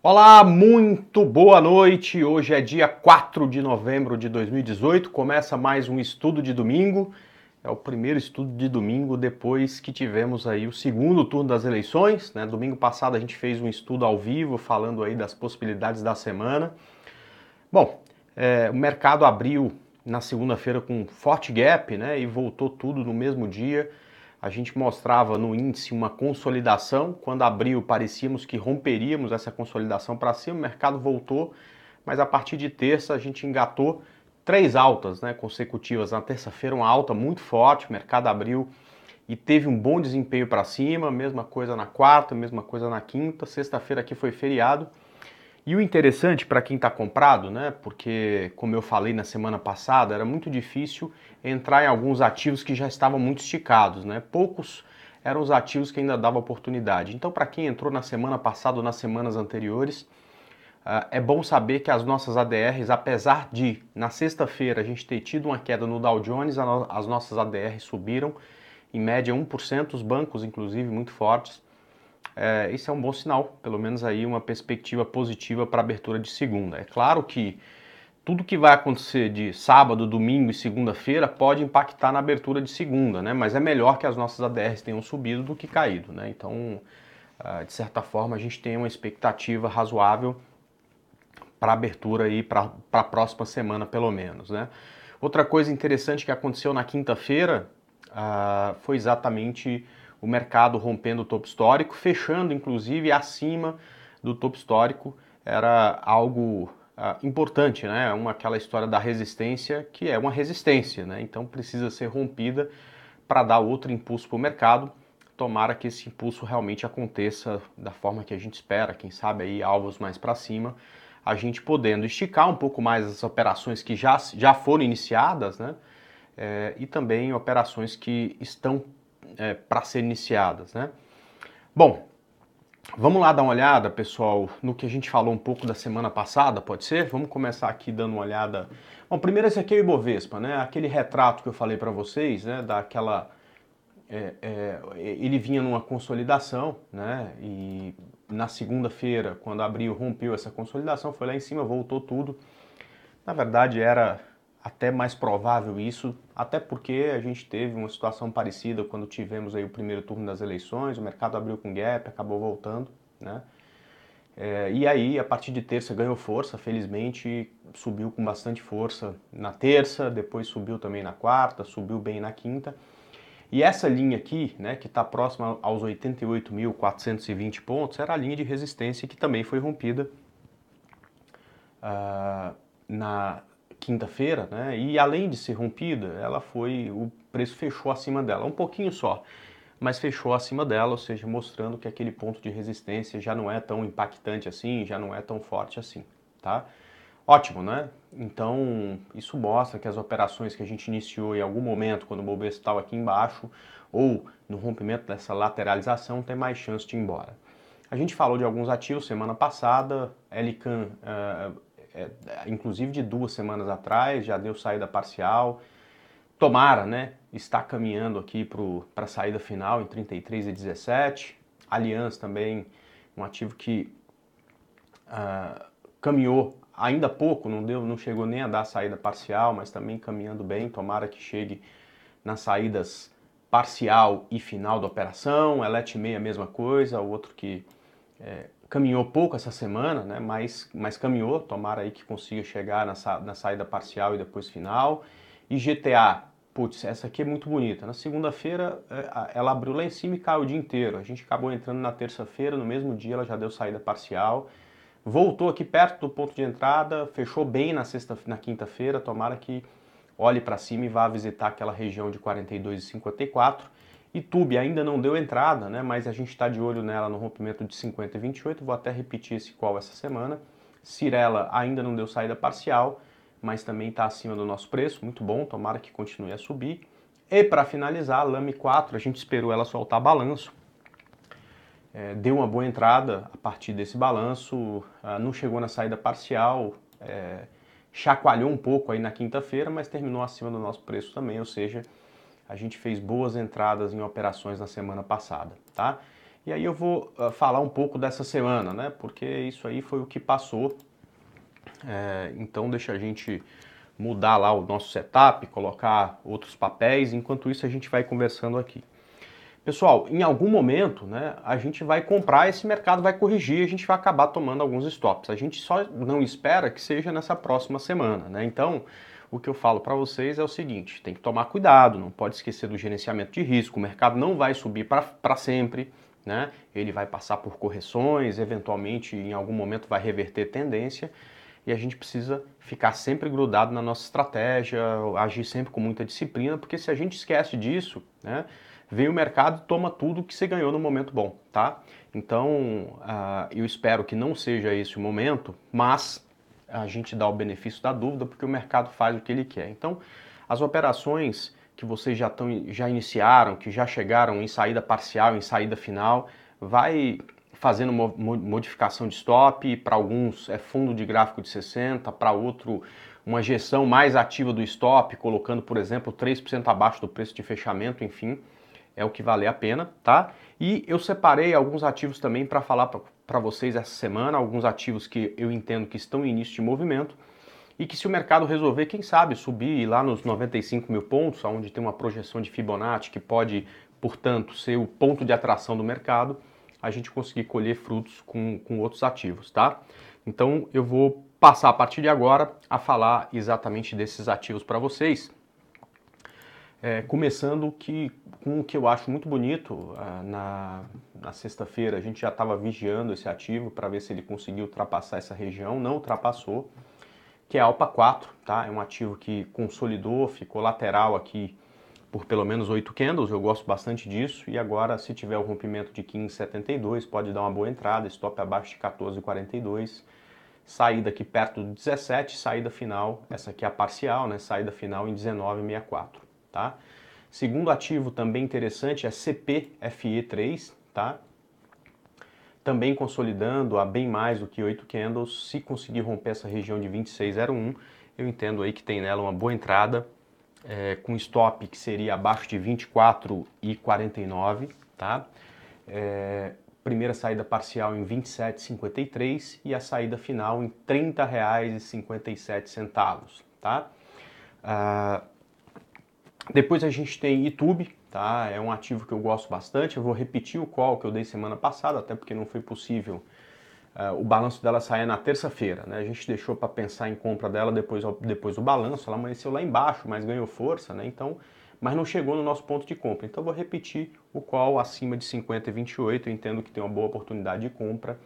Olá, muito boa noite. Hoje é dia 4 de novembro de 2018, começa mais um estudo de domingo. É o primeiro estudo de domingo depois que tivemos aí o segundo turno das eleições, né? Domingo passado a gente fez um estudo ao vivo falando aí das possibilidades da semana. Bom, é, o mercado abriu na segunda-feira com um forte gap, né? E voltou tudo no mesmo dia a gente mostrava no índice uma consolidação. Quando abriu, parecíamos que romperíamos essa consolidação para cima, o mercado voltou, mas a partir de terça a gente engatou três altas né, consecutivas. Na terça-feira, uma alta muito forte, o mercado abriu e teve um bom desempenho para cima, mesma coisa na quarta, mesma coisa na quinta. Sexta-feira aqui foi feriado. E o interessante para quem está comprado, né? Porque, como eu falei na semana passada, era muito difícil entrar em alguns ativos que já estavam muito esticados, né? Poucos eram os ativos que ainda dava oportunidade. Então, para quem entrou na semana passada ou nas semanas anteriores, ah, é bom saber que as nossas ADRs, apesar de na sexta-feira a gente ter tido uma queda no Dow Jones, as nossas ADRs subiram em média 1%, os bancos, inclusive, muito fortes é, isso é um bom sinal, pelo menos aí uma perspectiva positiva para abertura de segunda. É claro que tudo que vai acontecer de sábado, domingo e segunda-feira pode impactar na abertura de segunda, né? Mas é melhor que as nossas ADRs tenham subido do que caído, né? Então, ah, de certa forma, a gente tem uma expectativa razoável para abertura aí para a próxima semana, pelo menos, né? Outra coisa interessante que aconteceu na quinta-feira uh, foi exatamente o mercado rompendo o topo histórico, fechando inclusive acima do topo histórico, era algo ah, importante, né? É uma aquela história da resistência que é uma resistência, né? Então precisa ser rompida para dar outro impulso para o mercado. Tomara que esse impulso realmente aconteça da forma que a gente espera, quem sabe aí alvos mais para cima, a gente podendo esticar um pouco mais as operações que já, já foram iniciadas, né? É, e também operações que estão é, para ser iniciadas, né? Bom, vamos lá dar uma olhada, pessoal, no que a gente falou um pouco da semana passada, pode ser? Vamos começar aqui dando uma olhada. Bom, primeiro esse aqui é o Ibovespa, né? Aquele retrato que eu falei para vocês, né? Daquela é, é, ele vinha numa consolidação, né? E na segunda-feira, quando abriu, rompeu essa consolidação, foi lá em cima, voltou tudo. Na verdade, era até mais provável isso, até porque a gente teve uma situação parecida quando tivemos aí o primeiro turno das eleições, o mercado abriu com gap, acabou voltando, né? É, e aí, a partir de terça, ganhou força, felizmente, subiu com bastante força na terça, depois subiu também na quarta, subiu bem na quinta. E essa linha aqui, né, que está próxima aos 88.420 pontos, era a linha de resistência que também foi rompida uh, na, quinta-feira, né? E além de ser rompida, ela foi o preço fechou acima dela, um pouquinho só, mas fechou acima dela, ou seja, mostrando que aquele ponto de resistência já não é tão impactante assim, já não é tão forte assim, tá? Ótimo, né? Então, isso mostra que as operações que a gente iniciou em algum momento, quando o Bovespa estava aqui embaixo, ou no rompimento dessa lateralização, tem mais chance de ir embora. A gente falou de alguns ativos semana passada, Elican uh, eh, é, inclusive de duas semanas atrás, já deu saída parcial. Tomara, né? Está caminhando aqui para a saída final em 33 e 17. Allianz também, um ativo que ah, caminhou ainda pouco, não deu, não chegou nem a dar saída parcial, mas também caminhando bem. Tomara que chegue nas saídas parcial e final da operação. Elet meia, mesma coisa, o outro que é, caminhou pouco essa semana, né? mas, mas caminhou, tomara aí que consiga chegar na, na saída parcial e depois final. E GTA, putz, essa aqui é muito bonita. Na segunda-feira é, ela abriu lá em cima e caiu o dia inteiro. A gente acabou entrando na terça-feira, no mesmo dia ela já deu saída parcial. Voltou aqui perto do ponto de entrada, fechou bem na sexta, na quinta-feira, tomara que olhe para cima e vá visitar aquela região de 42 e 54. YouTube ainda não deu entrada, né, mas a gente está de olho nela no rompimento de 50 e 28. Vou até repetir esse qual essa semana. Cirela ainda não deu saída parcial, mas também está acima do nosso preço. Muito bom, tomara que continue a subir. E para finalizar, a Lame 4, a gente esperou ela soltar balanço. É, deu uma boa entrada a partir desse balanço, ah, não chegou na saída parcial, é, chacoalhou um pouco aí na quinta-feira, mas terminou acima do nosso preço também, ou seja, a gente fez boas entradas em operações na semana passada, tá? E aí eu vou uh, falar um pouco dessa semana, né? Porque isso aí foi o que passou. É, então deixa a gente mudar lá o nosso setup, colocar outros papéis. Enquanto isso a gente vai conversando aqui. Pessoal, em algum momento, né, a gente vai comprar, esse mercado vai corrigir, a gente vai acabar tomando alguns stops. A gente só não espera que seja nessa próxima semana, né? Então, o que eu falo para vocês é o seguinte: tem que tomar cuidado, não pode esquecer do gerenciamento de risco. O mercado não vai subir para sempre, né? Ele vai passar por correções, eventualmente, em algum momento, vai reverter tendência e a gente precisa ficar sempre grudado na nossa estratégia, agir sempre com muita disciplina, porque se a gente esquece disso, né, vem o mercado, toma tudo que você ganhou no momento bom, tá? Então, uh, eu espero que não seja esse o momento, mas a gente dá o benefício da dúvida porque o mercado faz o que ele quer. Então, as operações que vocês já, tão, já iniciaram, que já chegaram em saída parcial, em saída final, vai fazendo modificação de stop, para alguns é fundo de gráfico de 60, para outro uma gestão mais ativa do stop, colocando, por exemplo, 3% abaixo do preço de fechamento, enfim é o que vale a pena, tá? E eu separei alguns ativos também para falar para vocês essa semana, alguns ativos que eu entendo que estão em início de movimento e que se o mercado resolver, quem sabe, subir lá nos 95 mil pontos, onde tem uma projeção de Fibonacci que pode, portanto, ser o ponto de atração do mercado, a gente conseguir colher frutos com, com outros ativos, tá? Então eu vou passar a partir de agora a falar exatamente desses ativos para vocês. É, começando que, com o que eu acho muito bonito, ah, na, na sexta-feira a gente já estava vigiando esse ativo para ver se ele conseguiu ultrapassar essa região, não ultrapassou, que é a Alpa 4, tá? É um ativo que consolidou, ficou lateral aqui por pelo menos 8 candles, eu gosto bastante disso, e agora se tiver o rompimento de 15,72 pode dar uma boa entrada, stop abaixo de 14,42, saída aqui perto do 17, saída final, essa aqui é a parcial, né? Saída final em 19,64 tá? Segundo ativo também interessante é CPFE3, tá? Também consolidando a bem mais do que 8 candles, se conseguir romper essa região de 26,01, eu entendo aí que tem nela uma boa entrada, é, com stop que seria abaixo de 24,49, tá? É, primeira saída parcial em 27,53 e a saída final em R$ 30,57, tá? Ah, depois a gente tem YouTube, tá? É um ativo que eu gosto bastante. Eu vou repetir o qual que eu dei semana passada, até porque não foi possível uh, o balanço dela sair na terça-feira, né? A gente deixou para pensar em compra dela depois, depois do balanço. Ela amanheceu lá embaixo, mas ganhou força, né? Então, mas não chegou no nosso ponto de compra. Então, eu vou repetir o qual acima de 50 e 28. Eu entendo que tem uma boa oportunidade de compra.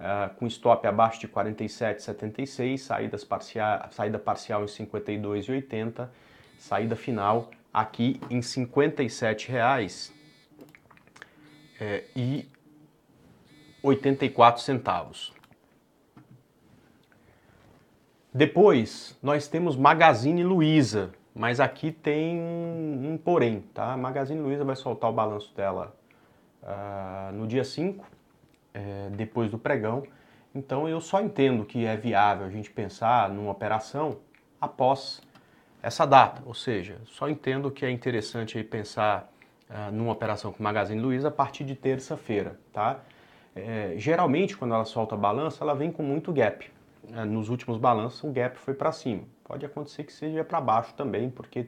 Uh, com stop abaixo de 47,76, saídas parcial, saída parcial em 52,80 saída final aqui em R$ 57,84. é, e centavos. Depois, nós temos Magazine Luiza, mas aqui tem um porém, tá? Magazine Luiza vai soltar o balanço dela uh, no dia 5, é, depois do pregão. Então eu só entendo que é viável a gente pensar numa operação após essa data, ou seja, só entendo que é interessante pensar ah, numa operação com Magazine Luiza a partir de terça-feira, tá? É, geralmente, quando ela solta balanço, ela vem com muito gap. É, nos últimos balanços, o gap foi para cima. Pode acontecer que seja para baixo também, porque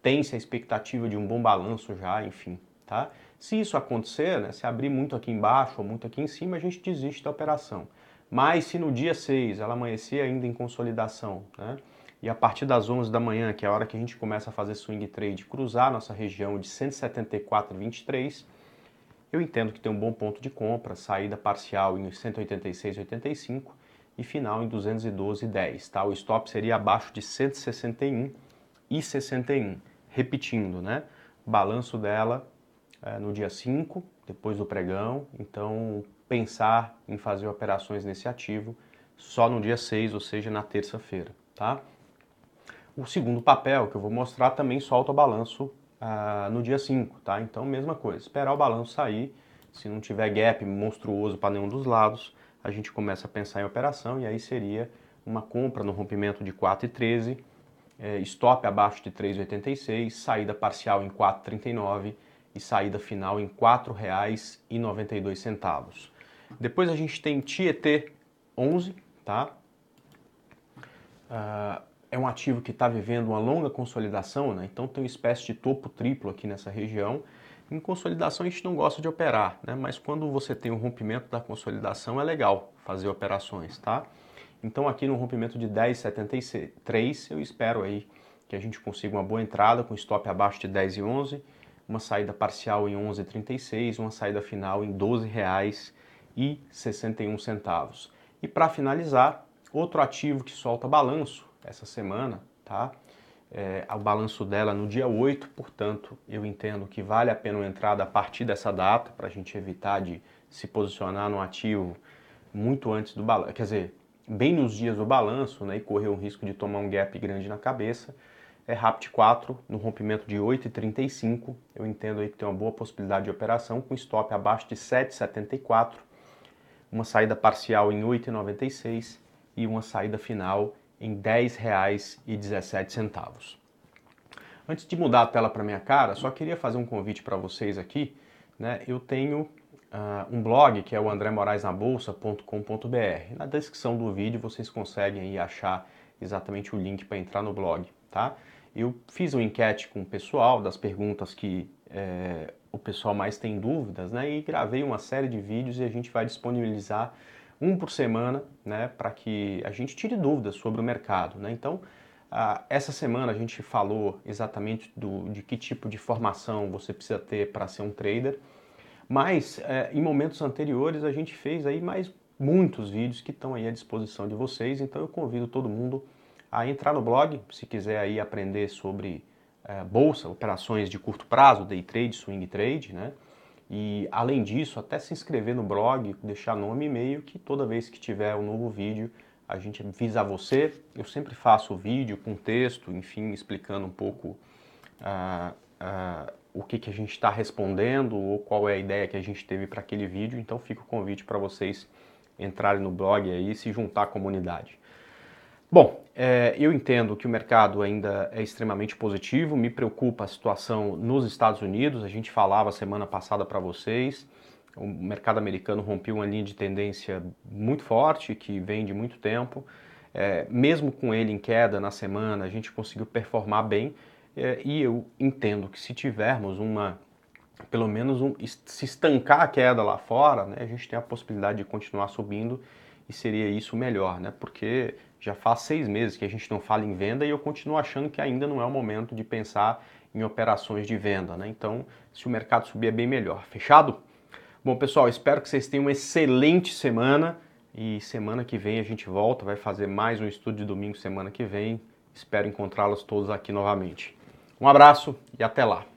tem-se a expectativa de um bom balanço já, enfim, tá? Se isso acontecer, né, se abrir muito aqui embaixo ou muito aqui em cima, a gente desiste da operação. Mas se no dia 6 ela amanhecer ainda em consolidação, né? E a partir das 11 da manhã, que é a hora que a gente começa a fazer swing trade, cruzar nossa região de 174,23, eu entendo que tem um bom ponto de compra, saída parcial em 186,85 e final em 212,10, tá? O stop seria abaixo de 161 e 61. Repetindo, né? Balanço dela é, no dia 5, depois do pregão, então pensar em fazer operações nesse ativo só no dia 6, ou seja, na terça-feira, tá? O segundo papel que eu vou mostrar também solta o balanço ah, no dia 5, tá? Então, mesma coisa, esperar o balanço sair, se não tiver gap monstruoso para nenhum dos lados, a gente começa a pensar em operação e aí seria uma compra no rompimento de 4,13, é, stop abaixo de 3,86, saída parcial em 4,39 e saída final em R$ 4,92. Depois a gente tem Tietê 11, tá? Uh, é um ativo que está vivendo uma longa consolidação, né? então tem uma espécie de topo triplo aqui nessa região. Em consolidação a gente não gosta de operar, né? mas quando você tem um rompimento da consolidação é legal fazer operações, tá? Então aqui no rompimento de 10,73 eu espero aí que a gente consiga uma boa entrada com stop abaixo de 10,11, e uma saída parcial em 11,36, uma saída final em 12 reais e 61 centavos. E para finalizar, outro ativo que solta balanço essa semana, tá? É, o balanço dela no dia 8, portanto, eu entendo que vale a pena uma entrada a partir dessa data para a gente evitar de se posicionar no ativo muito antes do balanço, quer dizer, bem nos dias do balanço, né, e correr o risco de tomar um gap grande na cabeça. É Rapt 4 no rompimento de 8,35. Eu entendo aí que tem uma boa possibilidade de operação com stop abaixo de 7,74 uma saída parcial em R$ 8,96 e uma saída final em R$ 10,17. Antes de mudar a tela para minha cara, só queria fazer um convite para vocês aqui. Né? Eu tenho uh, um blog que é o andremoraesnabolsa.com.br. Na descrição do vídeo vocês conseguem aí achar exatamente o link para entrar no blog, tá? Eu fiz uma enquete com o pessoal das perguntas que é, o pessoal mais tem dúvidas, né? E gravei uma série de vídeos e a gente vai disponibilizar um por semana, né? Para que a gente tire dúvidas sobre o mercado, né? Então, ah, essa semana a gente falou exatamente do, de que tipo de formação você precisa ter para ser um trader, mas eh, em momentos anteriores a gente fez aí mais muitos vídeos que estão aí à disposição de vocês, então eu convido todo mundo a entrar no blog, se quiser aí aprender sobre é, bolsa, operações de curto prazo, day trade, swing trade, né? E além disso, até se inscrever no blog, deixar nome e e-mail, que toda vez que tiver um novo vídeo, a gente avisa você. Eu sempre faço vídeo com texto, enfim, explicando um pouco ah, ah, o que, que a gente está respondendo ou qual é a ideia que a gente teve para aquele vídeo. Então fica o convite para vocês entrarem no blog aí e se juntar à comunidade. Bom, é, eu entendo que o mercado ainda é extremamente positivo, me preocupa a situação nos Estados Unidos. A gente falava semana passada para vocês, o mercado americano rompeu uma linha de tendência muito forte, que vem de muito tempo. É, mesmo com ele em queda na semana, a gente conseguiu performar bem. É, e eu entendo que se tivermos uma, pelo menos um, se estancar a queda lá fora, né, a gente tem a possibilidade de continuar subindo e seria isso melhor, né? Porque já faz seis meses que a gente não fala em venda e eu continuo achando que ainda não é o momento de pensar em operações de venda. Né? Então, se o mercado subir, é bem melhor. Fechado? Bom, pessoal, espero que vocês tenham uma excelente semana e semana que vem a gente volta, vai fazer mais um estudo de domingo semana que vem. Espero encontrá-los todos aqui novamente. Um abraço e até lá!